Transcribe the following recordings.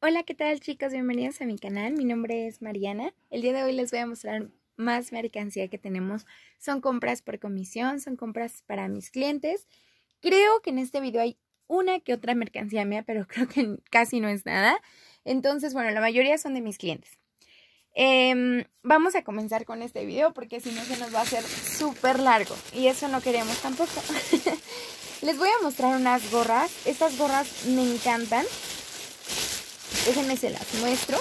Hola, ¿qué tal chicos? Bienvenidos a mi canal. Mi nombre es Mariana. El día de hoy les voy a mostrar más mercancía que tenemos. Son compras por comisión, son compras para mis clientes. Creo que en este video hay una que otra mercancía mía, pero creo que casi no es nada. Entonces, bueno, la mayoría son de mis clientes. Em, vamos a comenzar con este video porque si no se nos va a hacer súper largo y eso no queremos tampoco. les voy a mostrar unas gorras. Estas gorras me encantan. Déjenme se las muestro.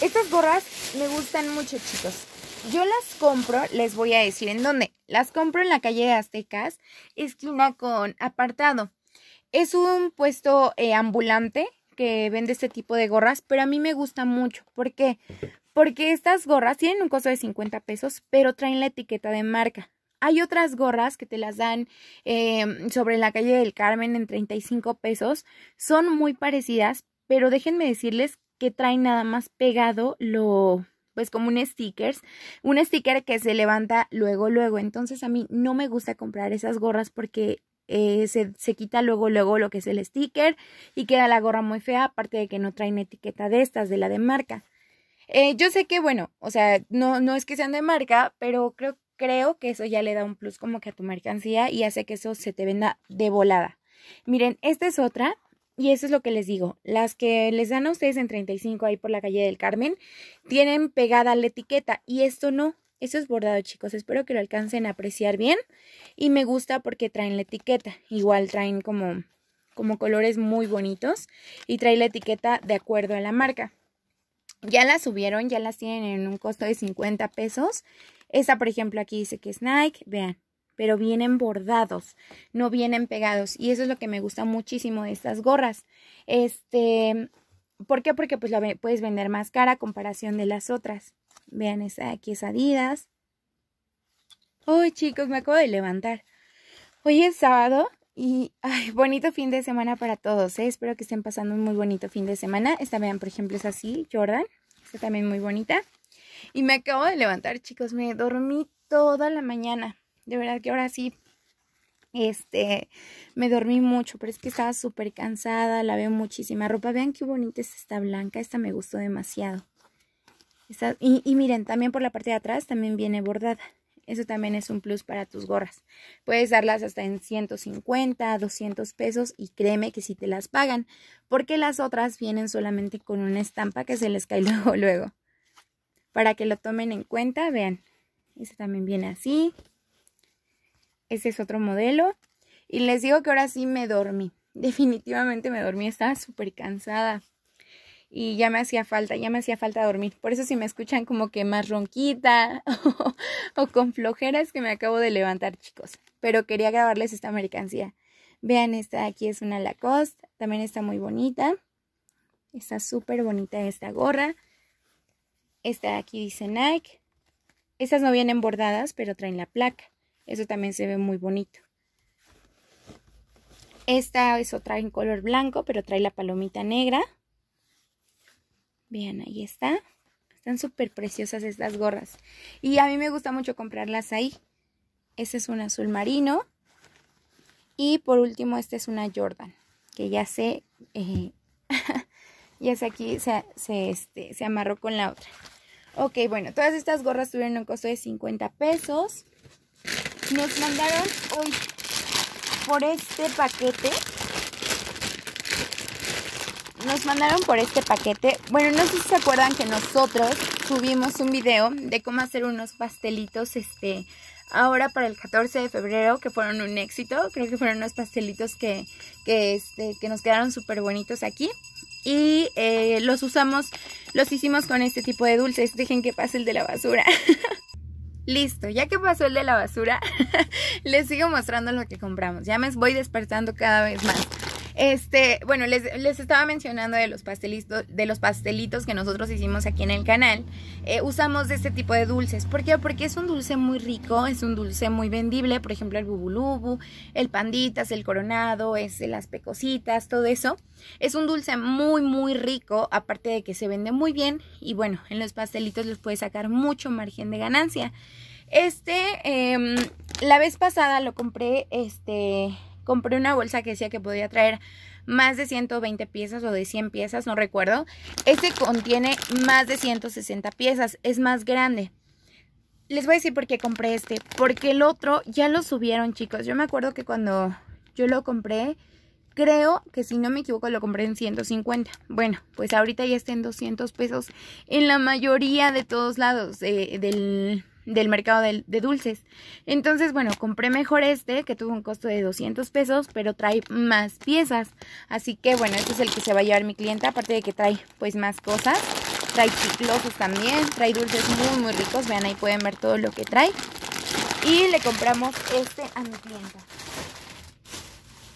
Estas gorras me gustan mucho, chicos. Yo las compro, les voy a decir en dónde. Las compro en la calle de Aztecas, esquina con apartado. Es un puesto eh, ambulante que vende este tipo de gorras, pero a mí me gusta mucho. ¿Por qué? Porque estas gorras tienen un costo de 50 pesos, pero traen la etiqueta de marca. Hay otras gorras que te las dan em, sobre la calle del Carmen en 35 pesos. Son muy parecidas, pero déjenme decirles que traen nada más pegado lo, pues como un sticker, un sticker que se levanta luego, luego. Entonces a mí no me gusta comprar esas gorras porque eh, se, quita luego, luego lo que es el sticker y queda la gorra muy fea, aparte de que no traen etiqueta de estas, de la de marca. Eh, yo sé que, bueno, o sea, no, no es que sean de marca, pero creo creo que eso ya le da un plus como que a tu mercancía y hace que eso se te venda de volada. Miren, esta es otra y eso es lo que les digo. Las que les dan a ustedes en 35 ahí por la calle del Carmen tienen pegada la etiqueta y esto no. eso es bordado, chicos. Espero que lo alcancen a apreciar bien. Y me gusta porque traen la etiqueta. Igual traen como, como colores muy bonitos. Y traen la etiqueta de acuerdo a la marca. Ya las subieron, ya las tienen en un costo de 50 pesos. Esta, por ejemplo, aquí dice que es Nike, vean, pero vienen bordados, no vienen pegados. Y eso es lo que me gusta muchísimo de estas gorras. Este, ¿Por qué? Porque pues la puedes vender más cara a comparación de las otras. Vean, esta aquí es Adidas. Uy, chicos, me acabo de levantar. Hoy es sábado y ay, bonito fin de semana para todos. ¿eh? Espero que estén pasando un muy bonito fin de semana. Esta, vean, por ejemplo, es así, Jordan. Esta también muy bonita. Y me acabo de levantar, chicos. Me dormí toda la mañana. De verdad que ahora sí. Este, me dormí mucho, pero es que estaba súper cansada, la veo muchísima ropa. Vean qué bonita es esta blanca, esta me gustó demasiado. y, miren, también por la parte de atrás también viene bordada. Eso también es un plus para tus gorras. Puedes darlas hasta en 150, 200 pesos y créeme que si sí te las pagan, porque las otras vienen solamente con una estampa que se les cae luego luego para que lo tomen en cuenta. Vean, este también viene así. Este es otro modelo. Y les digo que ahora sí me dormí. Definitivamente me dormí, estaba súper cansada. Y ya me hacía falta, ya me hacía falta dormir. Por eso si me escuchan como que más ronquita o, con flojeras que me acabo de levantar, chicos. Pero quería grabarles esta mercancía. Vean, esta aquí es una Lacoste, también está muy bonita. Está súper bonita esta gorra. Esta de aquí dice Nike. Estas no vienen bordadas, pero traen la placa. Eso también se ve muy bonito. Esta es otra en color blanco, pero trae la palomita negra. Vean, ahí está. Están súper preciosas estas gorras. Y a mí me gusta mucho comprarlas ahí. Este es un azul marino. Y por último, esta es una Jordan. Que ya sé, eh, ya sé aquí este, se amarró con la otra. Ok, bueno, todas estas gorras tuvieron un costo de 50 pesos. Nos mandaron hoy por este paquete. Nos mandaron por este paquete. Bueno, no sé si se acuerdan que nosotros subimos un video de cómo hacer unos pastelitos este ahora para el 14 de febrero que fueron un éxito. Creo que fueron unos pastelitos que, que, este, que nos quedaron súper bonitos aquí. Y eh, los usamos los hicimos con este tipo de dulces. Dejen que pase el de la basura. Listo, ya que pasó el de la basura, les sigo mostrando lo que compramos. Ya me voy despertando cada vez más. Este, bueno, les, estaba mencionando de los, pastelitos, de los pastelitos que nosotros hicimos aquí en el canal. Usamos eh, usamos este tipo de dulces. ¿Por qué? Porque es un dulce muy rico, es un dulce muy vendible. Por ejemplo, el bubulubu, el panditas, el coronado, es, las pecositas, todo eso. Es un dulce muy, muy rico, aparte de que se vende muy bien. Y bueno, en los pastelitos les puede sacar mucho margen de ganancia. Este, em, la vez pasada lo compré, este compré una bolsa que decía que podía traer más de 120 piezas o de 100 piezas, no recuerdo. Este contiene más de 160 piezas, es más grande. Les voy a decir por qué compré este, porque el otro ya lo subieron, chicos. Yo me acuerdo que cuando yo lo compré, Creo que si no me equivoco lo compré en 150. Bueno, pues ahorita ya está en 200 pesos en la mayoría de todos lados del, mercado de, dulces. Entonces, bueno, compré mejor este que tuvo un costo de 200 pesos, pero trae más piezas. Así que, bueno, este es el que se va a llevar mi cliente, aparte de que trae pues más cosas. Trae chiclosos también, trae dulces muy, muy ricos. Vean, ahí pueden ver todo lo que trae. Y le compramos este a mi cliente.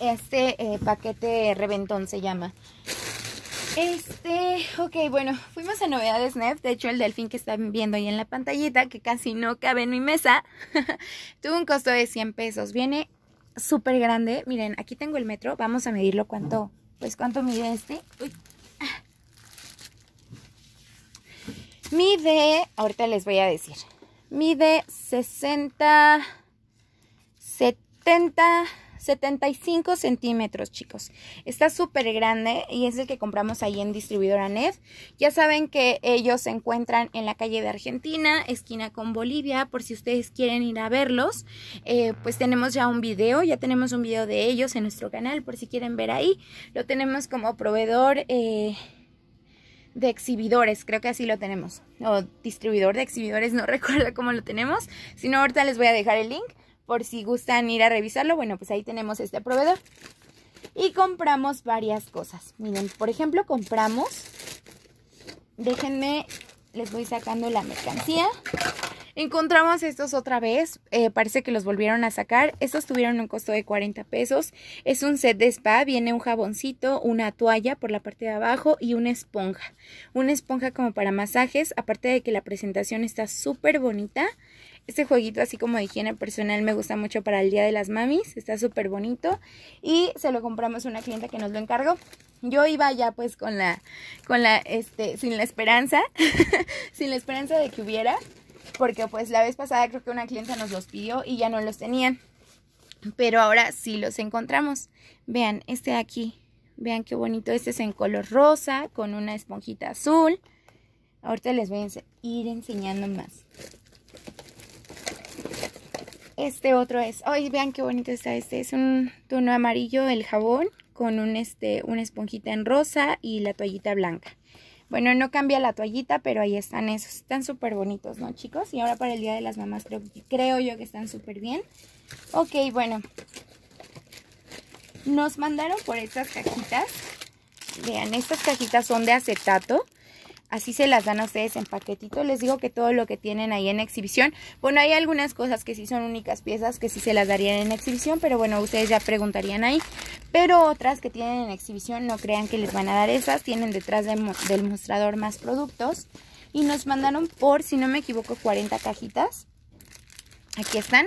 Este eh, paquete reventón se llama. Este, ok, bueno, fuimos a novedades neft De hecho, el delfín que están viendo ahí en la pantallita, que casi no cabe en mi mesa, tuvo un costo de 100 pesos. Viene súper grande. Miren, aquí tengo el metro. Vamos a medirlo cuánto, pues cuánto mide este. Mide, ahorita les voy a decir, mide 60, 70... 75 centímetros, chicos. Está súper grande y es el que compramos ahí en distribuidora NEF. Ya saben que ellos se encuentran en la calle de Argentina, esquina con Bolivia, por si ustedes quieren ir a verlos. Eh, pues tenemos ya un video, ya tenemos un video de ellos en nuestro canal, por si quieren ver ahí. Lo tenemos como proveedor... Eh, de exhibidores, creo que así lo tenemos, o distribuidor de exhibidores, no recuerdo cómo lo tenemos, si no ahorita les voy a dejar el link, por si gustan ir a revisarlo, bueno, pues ahí tenemos este proveedor. Y compramos varias cosas. Miren, por ejemplo, compramos, déjenme, les voy sacando la mercancía. Encontramos estos otra vez, eh, parece que los volvieron a sacar. Estos tuvieron un costo de 40 pesos. Es un set de spa, viene un jaboncito, una toalla por la parte de abajo y una esponja. Una esponja como para masajes, aparte de que la presentación está súper bonita. Este jueguito así como de higiene personal me gusta mucho para el Día de las Mamis, está súper bonito y se lo compramos a una clienta que nos lo encargó. Yo iba ya pues con la, con la, este, sin la esperanza, sin la esperanza de que hubiera, porque pues la vez pasada creo que una clienta nos los pidió y ya no los tenían. Pero ahora sí los encontramos. Vean, este de aquí, vean qué bonito, este es en color rosa con una esponjita azul. Ahorita les voy a ir enseñando más. Este otro es, ay, vean qué bonito está este, es un tono amarillo el jabón con un, este, una esponjita en rosa y la toallita blanca. Bueno, no cambia la toallita, pero ahí están esos. Están súper bonitos, ¿no, chicos? Y ahora para el Día de las Mamás creo, creo yo que están súper bien. Ok, bueno. Nos mandaron por estas cajitas. Vean, estas cajitas son de acetato. Así se las dan a ustedes en paquetito. Les digo que todo lo que tienen ahí en exhibición. Bueno, hay algunas cosas que sí son únicas piezas que sí se las darían en exhibición. Pero bueno, ustedes ya preguntarían ahí. Pero otras que tienen en exhibición, no crean que les van a dar esas. Tienen detrás del mostrador más productos. Y nos mandaron por, si no me equivoco, 40 cajitas. Aquí están.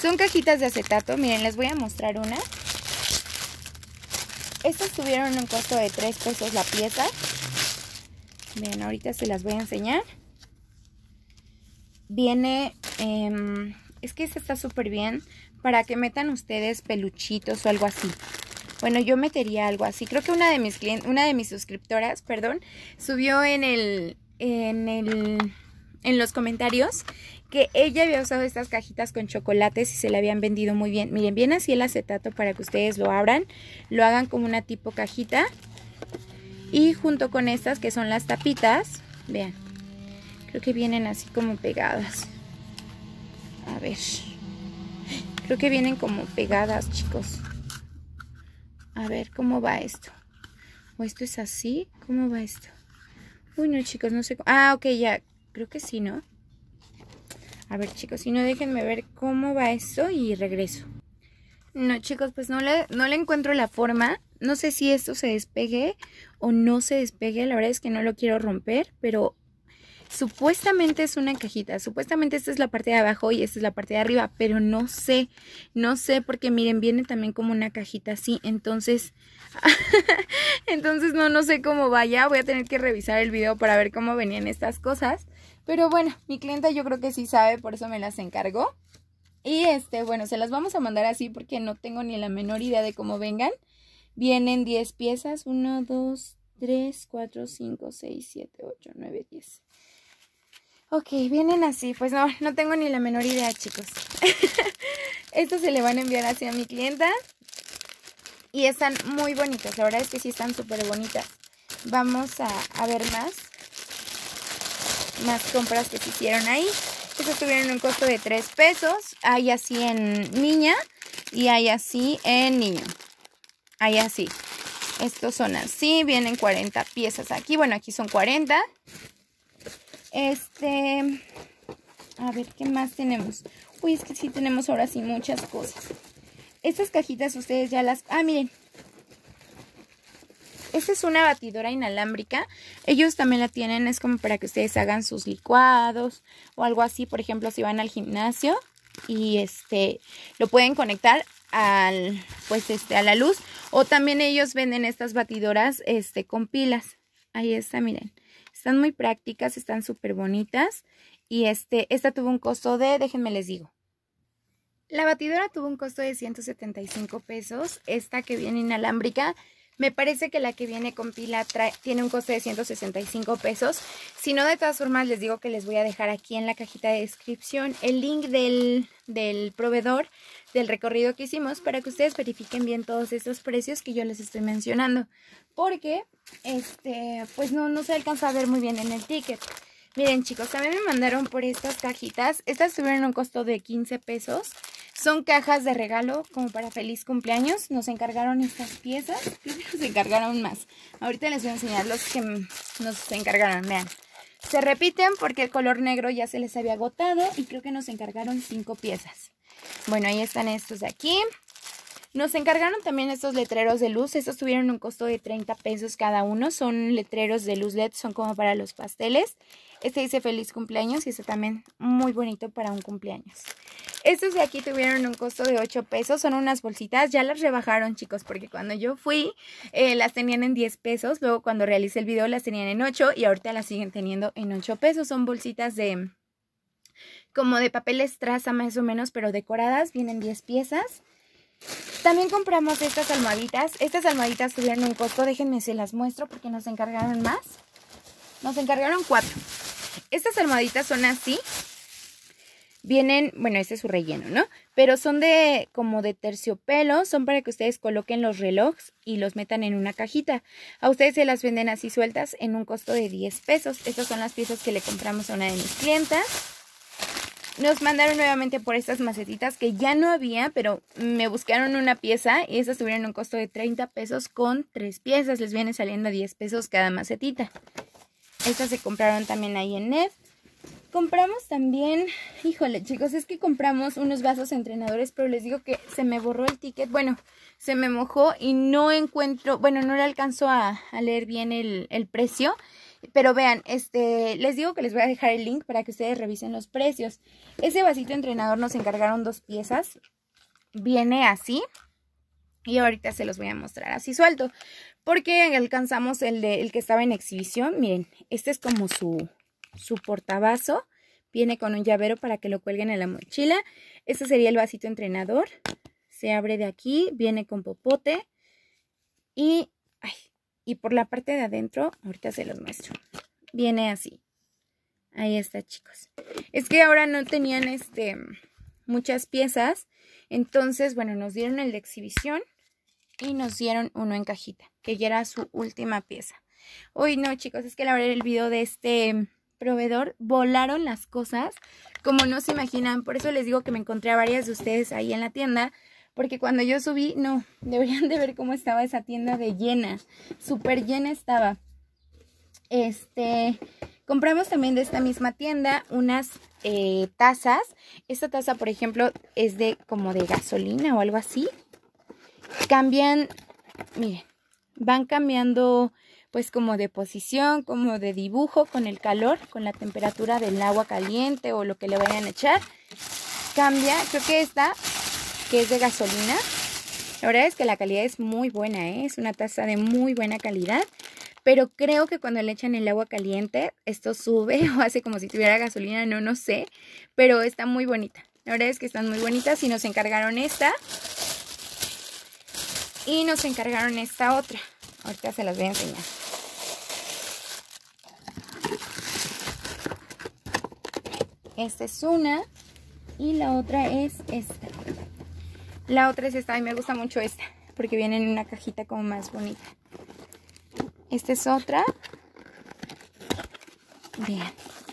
Son cajitas de acetato. Miren, les voy a mostrar una. Estas tuvieron un costo de 3 pesos la pieza. Bien, ahorita se las voy a enseñar. Viene, em, es que esta está súper bien para que metan ustedes peluchitos o algo así. Bueno, yo metería algo así. Creo que una de mis clientes, una de mis suscriptoras, perdón, subió en el, en los comentarios que ella había usado estas cajitas con chocolates y se le habían vendido muy bien. Miren, viene así el acetato para que ustedes lo abran, lo hagan como una tipo cajita y junto con estas que son las tapitas, vean, creo que vienen así como pegadas. A ver, creo que vienen como pegadas, chicos. A ver, ¿cómo va esto? ¿O esto es así? ¿Cómo va esto? Uy, no, chicos, no sé. Ah, ok, ya. Creo que sí, ¿no? A ver, chicos, si no, déjenme ver cómo va esto y regreso. No, chicos, pues no no le encuentro la forma. No sé si esto se despegue o no se despegue, la verdad es que no lo quiero romper, pero supuestamente es una cajita, supuestamente esta es la parte de abajo y esta es la parte de arriba, pero no sé, no sé porque miren, viene también como una cajita así, entonces, entonces no, no sé cómo vaya, voy a tener que revisar el video para ver cómo venían estas cosas, pero bueno, mi clienta yo creo que sí sabe, por eso me las encargó. Y este, bueno, se las vamos a mandar así porque no tengo ni la menor idea de cómo vengan. Vienen 10 piezas. 1, 2, 3, 4, 5, 6, 7, 8, 9, 10. Ok, vienen así. Pues no, no tengo ni la menor idea, chicos. Estos se le van a enviar así a mi clienta. Y están muy bonitas. La verdad es que sí están súper bonitas. Vamos a, a, ver más. Más compras que se hicieron ahí. Estos tuvieron un costo de 3 pesos. Hay así en niña y hay así en niño. Ahí así. Estos son así, vienen 40 piezas aquí. Bueno, aquí son 40. Este, a ver, ¿qué más tenemos? Uy, es que sí tenemos ahora sí muchas cosas. Estas cajitas ustedes ya las... Ah, miren. Esta es una batidora inalámbrica. Ellos también la tienen, es como para que ustedes hagan sus licuados o algo así. Por ejemplo, si van al gimnasio y este lo pueden conectar al, pues este, a la luz. O también ellos venden estas batidoras este, con pilas. Ahí está, miren. Están muy prácticas, están súper bonitas. Y este, esta tuvo un costo de, déjenme les digo. La batidora tuvo un costo de 175 pesos. Esta que viene inalámbrica me parece que la que viene con pila tiene un costo de 165 pesos. Si no, de todas formas les digo que les voy a dejar aquí en la cajita de descripción el link del, del proveedor del recorrido que hicimos para que ustedes verifiquen bien todos estos precios que yo les estoy mencionando. Porque, este, pues no, no se alcanza a ver muy bien en el ticket. Miren chicos, también me mandaron por estas cajitas. Estas tuvieron un costo de 15 pesos. Son cajas de regalo como para feliz cumpleaños. Nos encargaron estas piezas. Nos encargaron más. Ahorita les voy a enseñar los que nos encargaron. Vean. Se repiten porque el color negro ya se les había agotado y creo que nos encargaron 5 piezas. Bueno, ahí están estos de aquí. Nos encargaron también estos letreros de luz. Estos tuvieron un costo de 30 pesos cada uno. Son letreros de luz LED, son como para los pasteles. Este dice feliz cumpleaños y este también muy bonito para un cumpleaños. Estos de aquí tuvieron un costo de 8 pesos, son unas bolsitas, ya las rebajaron chicos porque cuando yo fui eh, las tenían en 10 pesos, luego cuando realicé el video las tenían en 8 y ahorita las siguen teniendo en 8 pesos, son bolsitas de, como de papel estraza más o menos, pero decoradas, vienen 10 piezas. También compramos estas almohaditas. Estas almohaditas tuvieron un costo, déjenme se las muestro porque nos encargaron más. Nos encargaron cuatro. Estas almohaditas son así. Vienen, bueno, este es su relleno, ¿no? Pero son de como de terciopelo, son para que ustedes coloquen los relojes y los metan en una cajita. A ustedes se las venden así sueltas en un costo de 10 pesos. Estas son las piezas que le compramos a una de mis clientas. Nos mandaron nuevamente por estas macetitas que ya no había, pero me buscaron una pieza y estas tuvieron un costo de 30 pesos con tres piezas. Les viene saliendo 10 pesos cada macetita. Estas se compraron también ahí en Net. Compramos también, híjole chicos, es que compramos unos vasos entrenadores, pero les digo que se me borró el ticket, bueno, se me mojó y no encuentro, bueno, no le alcanzo a, a leer bien el, el precio, pero vean, este, les digo que les voy a dejar el link para que ustedes revisen los precios. Ese vasito entrenador nos encargaron dos piezas. Viene así. Y ahorita se los voy a mostrar así suelto. Porque alcanzamos el, que estaba en exhibición. Miren, este es como su, su portavaso. Viene con un llavero para que lo cuelguen en la mochila. Este sería el vasito entrenador. Se abre de aquí. Viene con popote. Y y por la parte de adentro, ahorita se los muestro. Viene así. Ahí está, chicos. Es que ahora no tenían este muchas piezas. Entonces, bueno, nos dieron el de exhibición y nos dieron uno en cajita, que ya era su última pieza. Uy, no, chicos, es que al abrir el video de este proveedor volaron las cosas como no se imaginan. Por eso les digo que me encontré a varias de ustedes ahí en la tienda porque cuando yo subí, no, deberían de ver cómo estaba esa tienda de llena. Súper llena estaba. Este, compramos también de esta misma tienda unas eh, tazas. Esta taza, por ejemplo, es de como de gasolina o algo así. Cambian, miren, van cambiando pues como de posición, como de dibujo con el calor, con la temperatura del agua caliente o lo que le vayan a echar. Cambia, creo que esta que es de gasolina. La verdad es que la calidad es muy buena, ¿eh? es una taza de muy buena calidad. Pero creo que cuando le echan el agua caliente, esto sube o hace como si tuviera gasolina, no, no sé. Pero está muy bonita. La verdad es que están muy bonitas y nos encargaron esta. Y nos encargaron esta otra. Ahorita se las voy a enseñar. Esta es una y la otra es esta. La otra es esta, a mí me gusta mucho esta, porque viene en una cajita como más bonita. Esta es otra. Bien,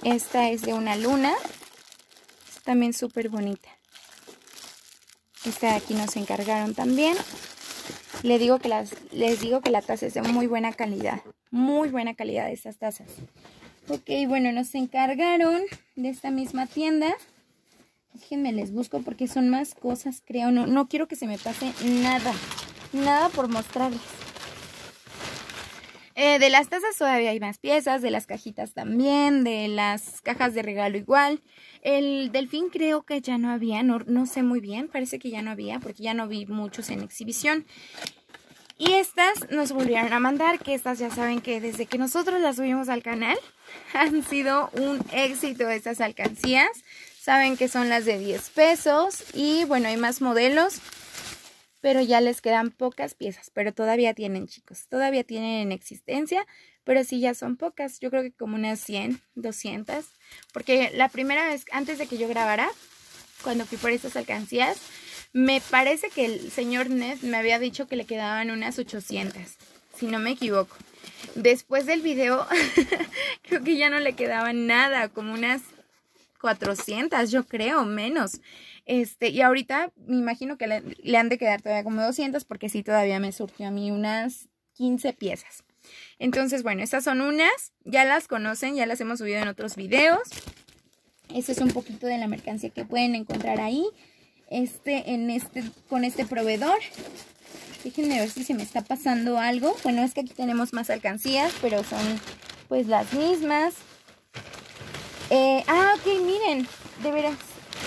esta es de una luna, también súper bonita. Esta de aquí nos encargaron también. Les digo, que las, les digo que la taza es de muy buena calidad. Muy buena calidad estas tazas. Ok, bueno, nos encargaron de esta misma tienda déjenme les busco porque son más cosas, creo. No, no quiero que se me pase nada, nada por mostrarles. Eh, de las tazas todavía hay más piezas, de las cajitas también, de las cajas de regalo igual. El delfín creo que ya no había, no, no sé muy bien, parece que ya no había porque ya no vi muchos en exhibición. Y estas nos volvieron a mandar, que estas ya saben que desde que nosotros las subimos al canal han sido un éxito estas alcancías. Saben que son las de 10 pesos y bueno, hay más modelos, pero ya les quedan pocas piezas, pero todavía tienen chicos, todavía tienen en existencia, pero sí ya son pocas, yo creo que como unas 100, 200, porque la primera vez, antes de que yo grabara, cuando fui por estas alcancías, me parece que el señor Ned me había dicho que le quedaban unas 800, si no me equivoco. Después del video, creo que ya no le quedaban nada, como unas 400, yo creo, menos. Este, y ahorita me imagino que le, han de quedar todavía como 200 porque sí, todavía me surgió a mí unas 15 piezas. Entonces, bueno, estas son unas, ya las conocen, ya las hemos subido en otros videos. Eso es un poquito de la mercancía que pueden encontrar ahí. Este, en este, con este proveedor. Déjenme ver si se me está pasando algo. Bueno, es que aquí tenemos más alcancías, pero son pues las mismas. Eh, ah, ok, miren. De veras.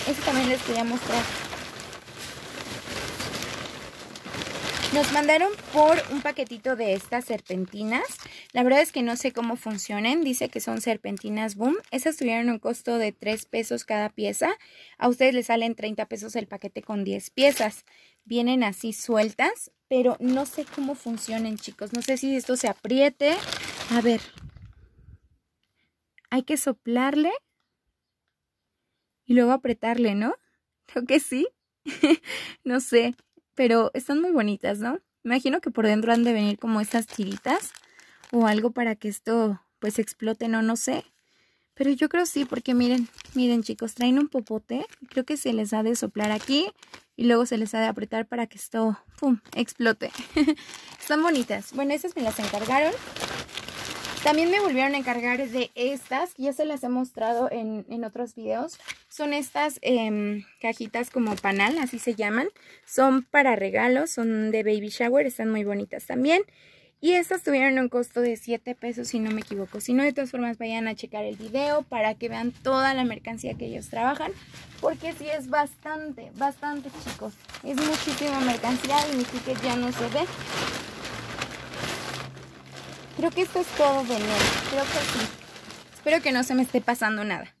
Eso también les a mostrar. Nos mandaron por un paquetito de estas serpentinas. La verdad es que no sé cómo funcionan. Dice que son serpentinas boom. Esas tuvieron un costo de 3 pesos cada pieza. A ustedes les salen 30 pesos el paquete con 10 piezas. Vienen así sueltas, pero no sé cómo funcionan, chicos. No sé si esto se apriete. A ver, hay que soplarle y luego apretarle, ¿no? Creo que sí. no sé, pero están muy bonitas, ¿no? Imagino que por dentro han de venir como estas tiritas o algo para que esto pues explote, no, no sé. Pero yo creo sí, porque miren, miren chicos, traen un popote. Creo que se les ha de soplar aquí y luego se les ha de apretar para que esto, pum, explote. Están bonitas. Bueno, esas me las encargaron. También me volvieron a encargar de estas, que ya se las he mostrado en, otros videos. Son estas em, cajitas como panal, así se llaman. Son para regalos, son de baby shower, están muy bonitas también. Y estas tuvieron un costo de 7 pesos si no me equivoco. Si no, de todas formas vayan a checar el video para que vean toda la mercancía que ellos trabajan. Porque sí es bastante, bastante chicos. Es muchísima mercancía y mi ticket ya no se ve. Creo que esto es todo de Creo que sí. Espero que no se me esté pasando nada.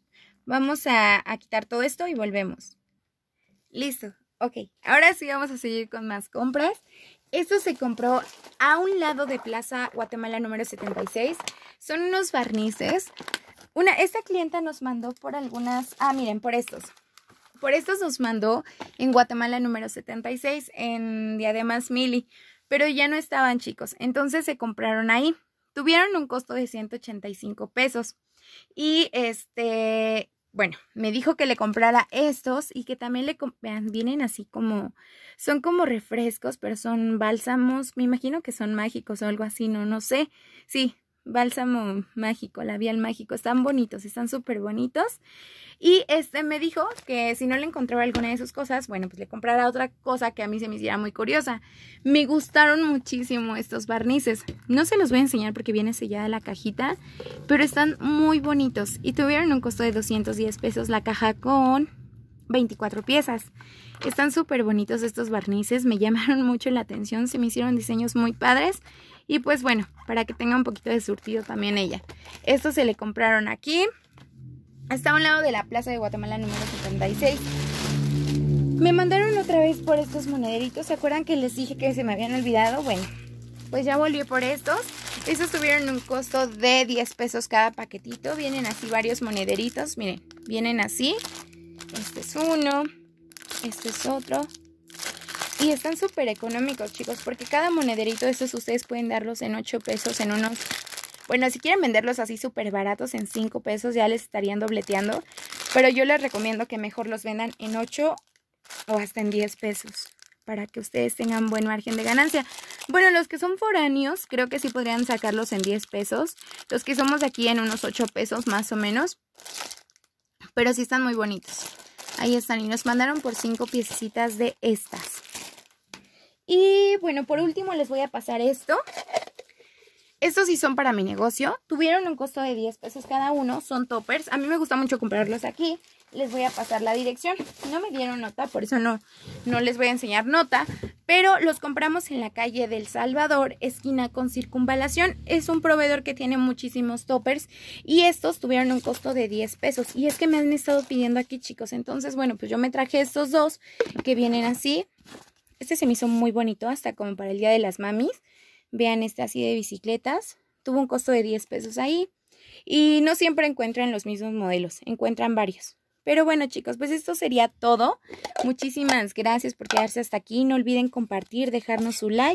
Vamos a, quitar todo esto y volvemos. Listo. Ok, ahora sí vamos a seguir con más compras. Esto se compró a un lado de Plaza Guatemala número 76. Son unos barnices. Una, esta clienta nos mandó por algunas... Ah, miren, por estos. Por estos nos mandó en Guatemala número 76, en Diademas Mili. Pero ya no estaban, chicos. Entonces se compraron ahí tuvieron un costo de 185 pesos. Y este, bueno, me dijo que le comprara estos y que también le vienen así como, son como refrescos, pero son bálsamos, me imagino que son mágicos o algo así, no, no sé. Sí, bálsamo mágico, labial mágico. Están bonitos, están súper bonitos. Y este me dijo que si no le encontraba alguna de sus cosas, bueno, pues le comprara otra cosa que a mí se me hiciera muy curiosa. Me gustaron muchísimo estos barnices. No se los voy a enseñar porque viene sellada la cajita, pero están muy bonitos. Y tuvieron un costo de 210 pesos la caja con 24 piezas. Están súper bonitos estos barnices, me llamaron mucho la atención, se me hicieron diseños muy padres. Y pues bueno, para que tenga un poquito de surtido también ella. Esto se le compraron aquí. Está a un lado de la plaza de Guatemala número 76. Me mandaron otra vez por estos monederitos. ¿Se acuerdan que les dije que se me habían olvidado? Bueno, pues ya volví por estos. Estos tuvieron un costo de 10 pesos cada paquetito. Vienen así varios monederitos. Miren, vienen así. Este es uno. Este es otro. Y están súper económicos, chicos, porque cada monederito, de estos ustedes pueden darlos en 8 pesos, en unos... Bueno, si quieren venderlos así súper baratos, en 5 pesos, ya les estarían dobleteando. Pero yo les recomiendo que mejor los vendan en 8 o hasta en 10 pesos para que ustedes tengan buen margen de ganancia. Bueno, los que son foráneos, creo que sí podrían sacarlos en 10 pesos. Los que somos aquí en unos 8 pesos más o menos. Pero sí están muy bonitos. Ahí están. Y nos mandaron por 5 piecitas de estas. Y bueno, por último les voy a pasar esto. Estos sí son para mi negocio. Tuvieron un costo de 10 pesos cada uno. Son toppers. A mí me gusta mucho comprarlos aquí. Les voy a pasar la dirección. No me dieron nota, por eso no, no les voy a enseñar nota. Pero los compramos en la calle del Salvador, esquina con circunvalación. Es un proveedor que tiene muchísimos toppers. Y estos tuvieron un costo de 10 pesos. Y es que me han estado pidiendo aquí, chicos. Entonces, bueno, pues yo me traje estos dos que vienen así. Este se me hizo muy bonito, hasta como para el Día de las Mamis. Vean este así de bicicletas. Tuvo un costo de 10 pesos ahí. Y no siempre encuentran los mismos modelos, encuentran varios. Pero bueno chicos, pues esto sería todo. Muchísimas gracias por quedarse hasta aquí. No olviden compartir, dejarnos su like.